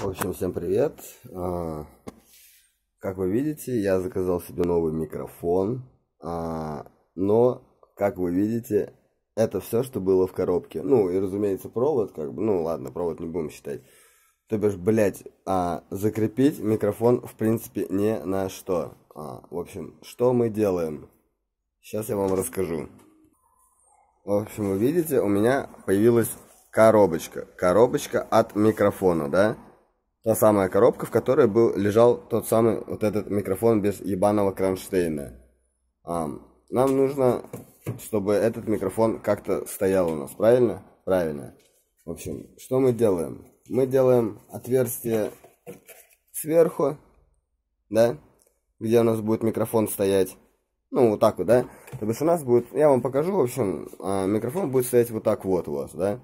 В общем, всем привет. А, как вы видите, я заказал себе новый микрофон. А, но, как вы видите, это все, что было в коробке. Ну, и, разумеется, провод, как бы, ну, ладно, провод не будем считать. То бишь, блять, а, закрепить микрофон, в принципе, не на что. А, в общем, что мы делаем? Сейчас я вам расскажу. В общем, вы видите, у меня появилась коробочка. Коробочка от микрофона, да? Та самая коробка, в которой был, лежал тот самый вот этот микрофон без ебаного кронштейна. А, нам нужно, чтобы этот микрофон как-то стоял у нас, правильно? Правильно. В общем, что мы делаем? Мы делаем отверстие сверху, да, где у нас будет микрофон стоять. Ну, вот так вот, да? То есть у нас будет, я вам покажу, в общем, а, микрофон будет стоять вот так вот у вас, да?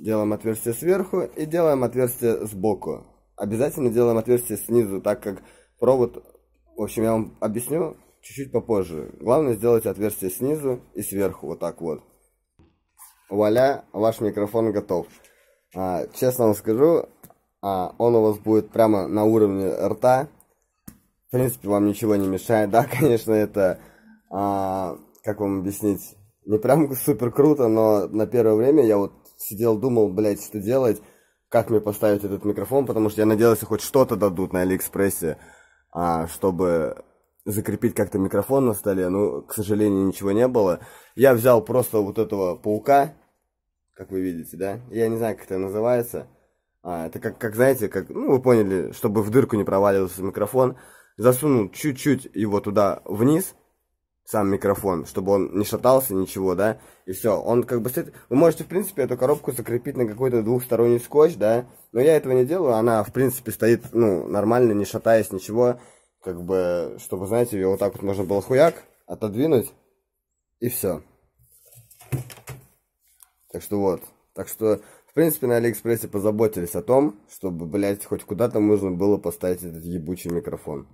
Делаем отверстие сверху и делаем отверстие сбоку. Обязательно делаем отверстие снизу, так как провод... В общем, я вам объясню чуть-чуть попозже. Главное сделать отверстие снизу и сверху, вот так вот. Вуаля, ваш микрофон готов. А, честно вам скажу, а, он у вас будет прямо на уровне рта. В принципе, вам ничего не мешает. Да, конечно, это, а, как вам объяснить, не прям супер круто, но на первое время я вот сидел, думал, блядь, что делать, как мне поставить этот микрофон, потому что я надеялся, хоть что-то дадут на Алиэкспрессе, а, чтобы закрепить как-то микрофон на столе. Ну, к сожалению, ничего не было. Я взял просто вот этого паука, как вы видите, да? Я не знаю, как это называется. А, это как, как знаете, как, ну, вы поняли, чтобы в дырку не проваливался микрофон. Засунул чуть-чуть его туда вниз, сам микрофон, чтобы он не шатался, ничего, да, и все. Он как бы стоит... Вы можете, в принципе, эту коробку закрепить на какой-то двухсторонний скотч, да, но я этого не делаю, она, в принципе, стоит, ну, нормально, не шатаясь, ничего, как бы, чтобы, знаете, ее вот так вот можно было хуяк отодвинуть, и все. Так что вот, так что, в принципе, на Алиэкспрессе позаботились о том, чтобы, блядь, хоть куда-то можно было поставить этот ебучий микрофон.